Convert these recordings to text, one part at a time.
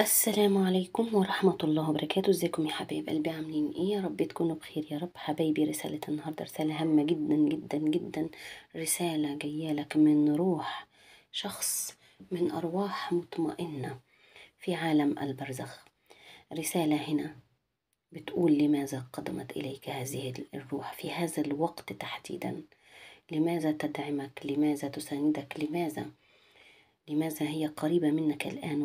السلام عليكم ورحمة الله وبركاته ازيكم يا حبايب قلبي عاملين ايه يا رب تكونوا بخير يا رب حبايبي رسالة النهاردة رسالة هامة جدا جدا جدا رسالة جاية لك من روح شخص من أرواح مطمئنة في عالم البرزخ رسالة هنا بتقول لماذا قدمت إليك هذه الروح في هذا الوقت تحديدا لماذا تدعمك لماذا تساندك لماذا لماذا هي قريبة منك الآن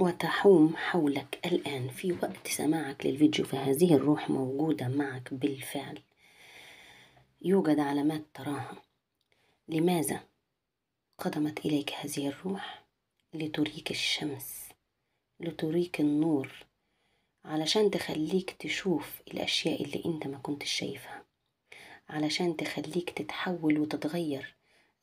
وتحوم حولك الآن في وقت سماعك للفيديو فهذه الروح موجودة معك بالفعل يوجد علامات تراها لماذا قدمت إليك هذه الروح لتريك الشمس لتريك النور علشان تخليك تشوف الأشياء اللي أنت ما كنت شايفها علشان تخليك تتحول وتتغير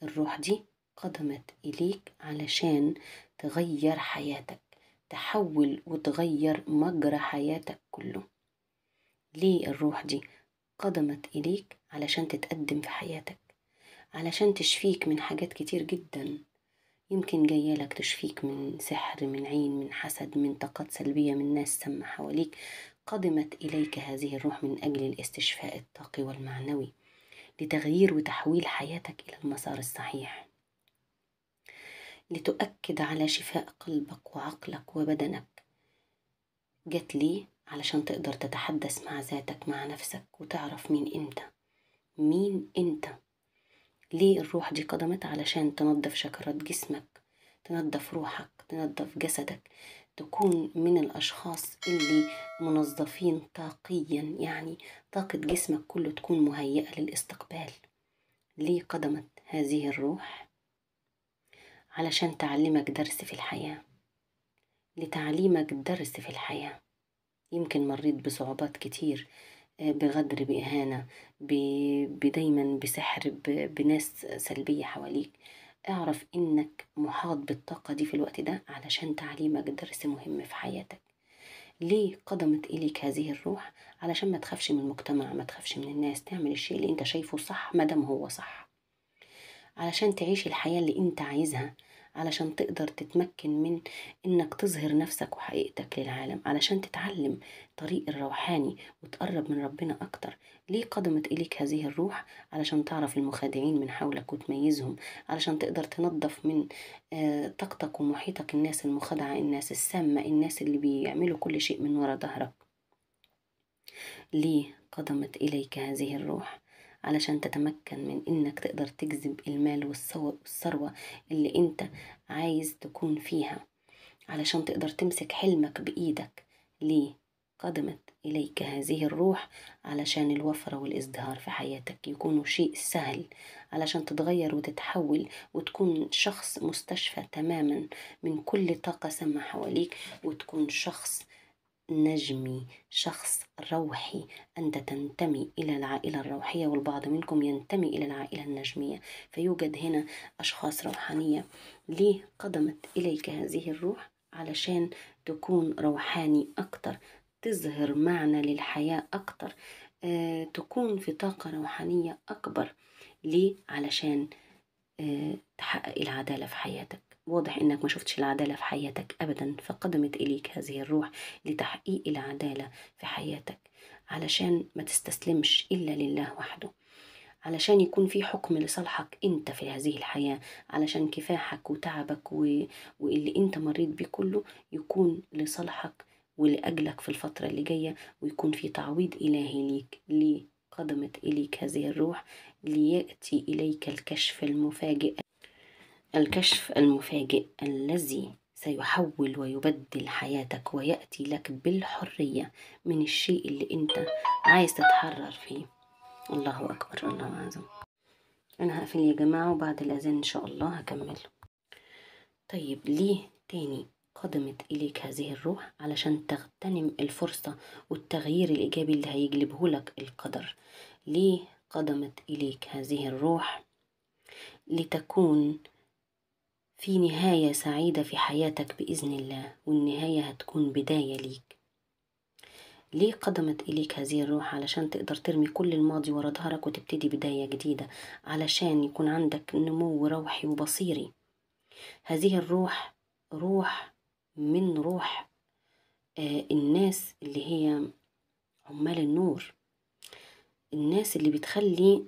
الروح دي قدمت إليك علشان تغير حياتك تحول وتغير مجرى حياتك كله ليه الروح دي قدمت إليك علشان تتقدم في حياتك علشان تشفيك من حاجات كتير جدا يمكن جاية لك تشفيك من سحر من عين من حسد من طاقات سلبية من ناس سامة حواليك قدمت إليك هذه الروح من أجل الاستشفاء الطاقي والمعنوي لتغيير وتحويل حياتك إلى المسار الصحيح لتؤكد على شفاء قلبك وعقلك وبدنك جت لي علشان تقدر تتحدث مع ذاتك مع نفسك وتعرف مين انت مين انت ليه الروح دي قدمت علشان تنظف شكرات جسمك تنظف روحك تنظف جسدك تكون من الأشخاص اللي منظفين طاقيا يعني طاقة جسمك كله تكون مهيئة للاستقبال ليه قدمت هذه الروح علشان تعلمك درس في الحياة لتعليمك درس في الحياة يمكن مريت بصعوبات كتير آه، بغدر بإهانة بدايما بسحر بناس سلبية حواليك اعرف انك محاط بالطاقة دي في الوقت ده علشان تعليمك درس مهم في حياتك ليه قدمت إليك هذه الروح علشان ما تخافش من المجتمع ما تخافش من الناس تعمل الشيء اللي انت شايفه صح مادام هو صح علشان تعيش الحياة اللي انت عايزها علشان تقدر تتمكن من انك تظهر نفسك وحقيقتك للعالم علشان تتعلم طريق الروحاني وتقرب من ربنا اكتر ليه قدمت اليك هذه الروح علشان تعرف المخادعين من حولك وتميزهم علشان تقدر تنظف من آه، طاقتك ومحيطك الناس المخادعه الناس السامه الناس اللي بيعملوا كل شيء من ورا ظهرك ليه قدمت اليك هذه الروح علشان تتمكن من انك تقدر تجذب المال والثروة اللي انت عايز تكون فيها علشان تقدر تمسك حلمك بايدك ليه قدمت اليك هذه الروح علشان الوفرة والازدهار في حياتك يكونوا شيء سهل علشان تتغير وتتحول وتكون شخص مستشفى تماما من كل طاقة سامة حواليك وتكون شخص نجمي شخص روحي أنت تنتمي إلى العائلة الروحية والبعض منكم ينتمي إلى العائلة النجمية فيوجد هنا أشخاص روحانية ليه قدمت إليك هذه الروح علشان تكون روحاني أكتر تظهر معنى للحياة أكتر آه، تكون في طاقة روحانية أكبر ليه علشان آه، تحقق العدالة في حياتك واضح انك ما شفتش العدالة في حياتك ابدا فقدمت اليك هذه الروح لتحقيق العدالة في حياتك علشان ما تستسلمش الا لله وحده علشان يكون في حكم لصالحك انت في هذه الحياة علشان كفاحك وتعبك و... واللي انت مريت بيه كله يكون لصالحك ولأجلك في الفترة اللي جاية ويكون في تعويض إلهي ليك ليه قدمت إليك هذه الروح ليأتي إليك الكشف المفاجئ الكشف المفاجئ الذي سيحول ويبدل حياتك ويأتي لك بالحرية من الشيء اللي انت عايز تتحرر فيه الله أكبر الله أعظم أنا هقفل يا جماعة وبعد الأذان إن شاء الله هكمل طيب ليه تاني قدمت إليك هذه الروح علشان تغتنم الفرصة والتغيير الإيجابي اللي هيجلبه لك القدر ليه قدمت إليك هذه الروح لتكون في نهاية سعيدة في حياتك بإذن الله والنهاية هتكون بداية ليك ليه قدمت إليك هذه الروح علشان تقدر ترمي كل الماضي ورا ظهرك وتبتدي بداية جديدة علشان يكون عندك نمو روحي وبصيري هذه الروح روح من روح آه، الناس اللي هي عمال النور الناس اللي بتخلي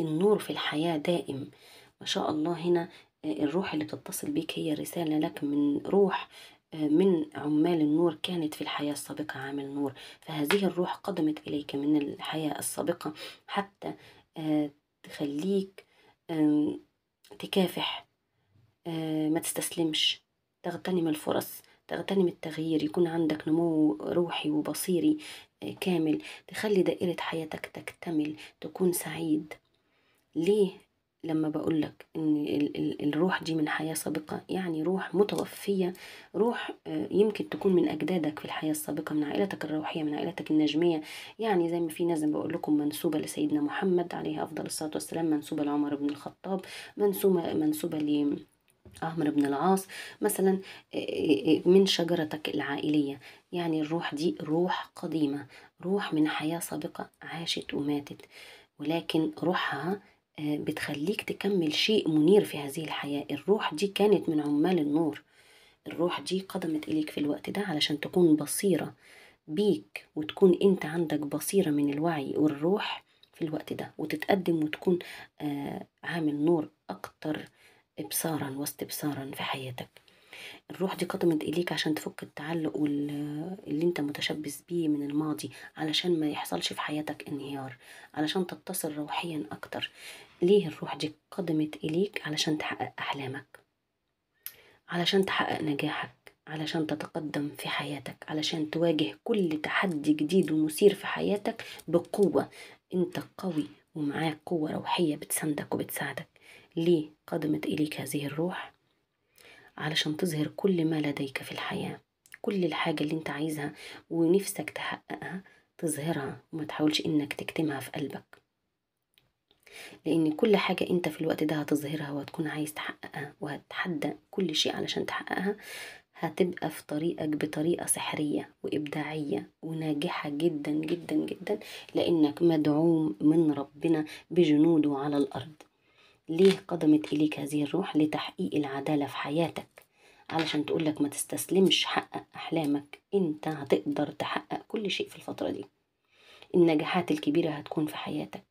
النور في الحياة دائم ما شاء الله هنا الروح اللي بتتصل بيك هي رسالة لك من روح آه، من عمال النور كانت في الحياة السابقة عامل نور فهذه الروح قدمت إليك من الحياة السابقة حتى آه، تخليك تكافح آه، ما تستسلمش تغتنم الفرص تغتنم التغيير يكون عندك نمو روحي وبصيري كامل تخلي دائرة حياتك تكتمل تكون سعيد ليه لما بقول لك ان الروح دي من حياة سابقة يعني روح متوفية روح آه، يمكن تكون من اجدادك في الحياة السابقة من عائلتك الروحية من عائلتك النجمية يعني زي ما في ناس بقول لكم منسوبة لسيدنا محمد عليه افضل الصلاة والسلام منسوبة لعمر بن الخطاب منسوبة منسوبة ل عمرو بن العاص مثلا آه، آه، من شجرتك العائلية يعني الروح دي روح قديمة روح من حياة سابقة عاشت وماتت ولكن روحها آه، بتخليك تكمل شيء منير في هذه الحياة الروح دي كانت من عمال النور الروح دي قدمت إليك في الوقت ده علشان تكون بصيرة بيك وتكون أنت عندك بصيرة من الوعي والروح في الوقت ده وتتقدم وتكون آه، عامل نور أكتر إبصارا واستبصارا في حياتك الروح دي قدمت إليك عشان تفك التعلق اللي انت متشبث بيه من الماضي علشان ما يحصلش في حياتك انهيار علشان تتصل روحيا أكتر ليه الروح دي قدمت إليك علشان تحقق أحلامك علشان تحقق نجاحك علشان تتقدم في حياتك علشان تواجه كل تحدي جديد ومثير في حياتك بقوة انت قوي ومعاك قوة روحية بتسندك وبتساعدك ليه قدمت إليك هذه الروح علشان تظهر كل ما لديك في الحياة كل الحاجة اللي انت عايزها ونفسك تحققها تظهرها وما تحاولش انك تكتمها في قلبك لان كل حاجة انت في الوقت ده هتظهرها وهتكون عايز تحققها وهتحدى كل شيء علشان تحققها هتبقى في طريقك بطريقة سحرية وإبداعية وناجحة جدا جدا جدا لأنك مدعوم من ربنا بجنوده على الأرض ليه قدمت إليك هذه الروح لتحقيق العدالة في حياتك علشان تقولك ما تستسلمش حقق أحلامك أنت هتقدر تحقق كل شيء في الفترة دي النجاحات الكبيرة هتكون في حياتك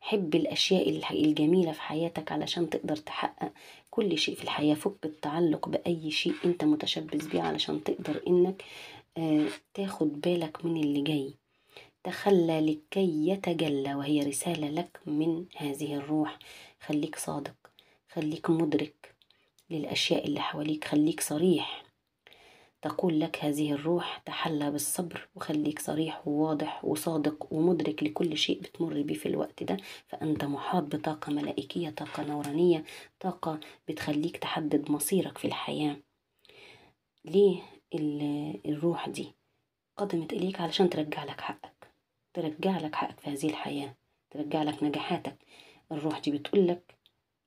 حب الأشياء الجميلة في حياتك علشان تقدر تحقق كل شيء في الحياة فك التعلق بأي شيء أنت متشبث بيه علشان تقدر إنك آه، تاخد بالك من اللي جاي تخلى لكي يتجلى وهي رسالة لك من هذه الروح خليك صادق خليك مدرك للأشياء اللي حواليك خليك صريح تقول لك هذه الروح تحلى بالصبر وخليك صريح وواضح وصادق ومدرك لكل شيء بتمر بيه في الوقت ده فأنت محاط بطاقة ملائكية طاقة نورانية طاقة بتخليك تحدد مصيرك في الحياة ليه الروح دي قدمت إليك علشان ترجع لك حقك ترجع لك حقك في هذه الحياة ترجع لك نجاحاتك الروح دي بتقولك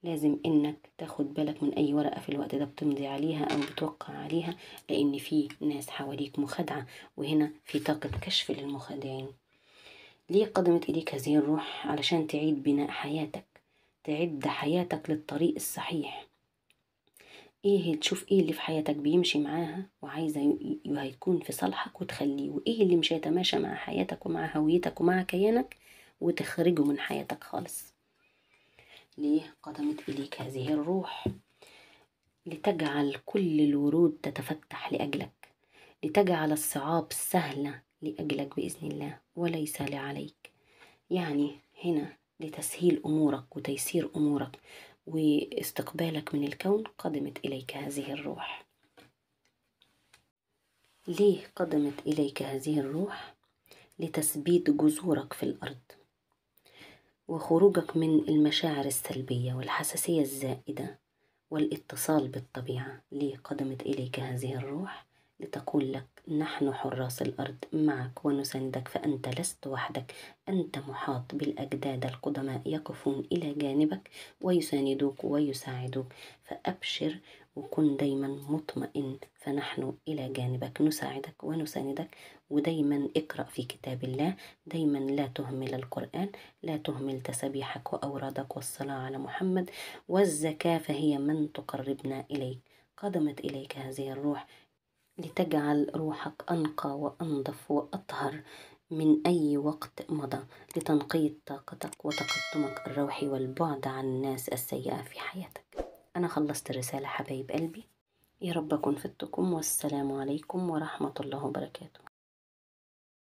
لازم انك تاخد بالك من اي ورقة في الوقت ده بتمضي عليها او بتوقع عليها لان في ناس حواليك مخادعة وهنا في طاقة كشف للمخادعين ليه قدمت اليك هذه الروح علشان تعيد بناء حياتك تعد حياتك للطريق الصحيح ايه تشوف ايه اللي في حياتك بيمشي معاها وعايزه هيكون في صالحك وتخليه وايه اللي مش هيتماشى مع حياتك ومع هويتك ومع كيانك وتخرجه من حياتك خالص ليه قدمت إليك هذه الروح لتجعل كل الورود تتفتح لأجلك لتجعل الصعاب سهلة لأجلك بإذن الله وليس لعليك يعني هنا لتسهيل أمورك وتيسير أمورك واستقبالك من الكون قدمت إليك هذه الروح ليه قدمت إليك هذه الروح لتثبيت جذورك في الأرض وخروجك من المشاعر السلبية والحساسية الزائدة والاتصال بالطبيعة لي قدمت إليك هذه الروح لتقول لك نحن حراس الأرض معك ونساندك فأنت لست وحدك أنت محاط بالأجداد القدماء يقفون إلى جانبك ويساندوك ويساعدوك فأبشر وكن دايما مطمئن فنحن إلى جانبك نساعدك ونساندك ودايما اقرأ في كتاب الله دايما لا تهمل القرآن لا تهمل تسبيحك وأورادك والصلاة على محمد والزكاة فهي من تقربنا إليك قدمت إليك هذه الروح لتجعل روحك أنقى وأنظف وأطهر من أي وقت مضى لتنقية طاقتك وتقدمك الروحي والبعد عن الناس السيئة في حياتك أنا خلصت الرسالة حبايب قلبي يا رب أكون فدتكم والسلام عليكم ورحمة الله وبركاته